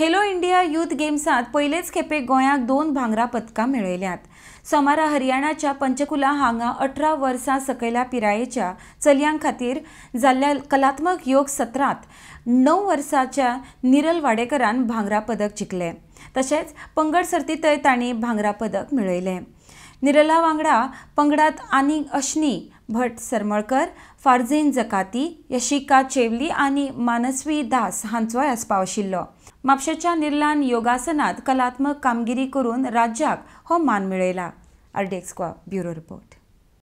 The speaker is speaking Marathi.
खेलो इंडिया यूथ गेम्सात पहिलेच खेपे गोयात दोन भांगरा पदकां मेळयल्यात सोमारा हरियाणाच्या पंचकुला हांगा अठरा वर्सां सकयल्या पिरायेच्या चलयां खातीर जाल्ल्या कलात्मक योग सत्रांत णव वर्साच्या निरल वाडेकरान भांगरा पदक जिखलें तशेंच पंगड सर्तींतय तांणी भांगरा पदक मेळयलें निरला वांगडा पंगडात आनी अश्नी भट सरमळकर फारझेन जकाती यशिका चेवली आणि मानस्वी दास हांचोय आस्पाव आशिल्लो म्हापशेच्या निर्लान योगासनात कलात्मक कामगिरी करून राज्याक हो मान मेळयला आरडीएक्स ब्युरो रिपोर्ट